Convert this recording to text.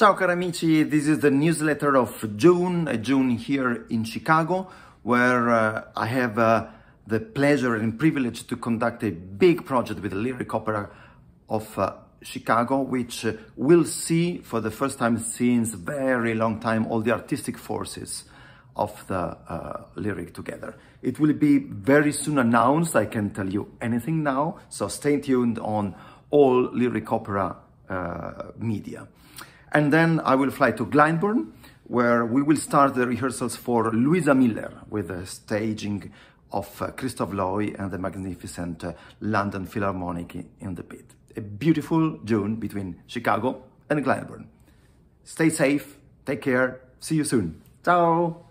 Ciao cari amici, this is the newsletter of June, June here in Chicago, where uh, I have uh, the pleasure and privilege to conduct a big project with the Lyric Opera of uh, Chicago, which uh, will see for the first time since very long time all the artistic forces of the uh, lyric together. It will be very soon announced, I can tell you anything now, so stay tuned on all Lyric Opera uh, media. And then I will fly to Glyndebourne, where we will start the rehearsals for Louisa Miller with the staging of uh, Christoph Loy and the magnificent uh, London Philharmonic in the pit. A beautiful June between Chicago and Glyndebourne. Stay safe, take care, see you soon. Ciao!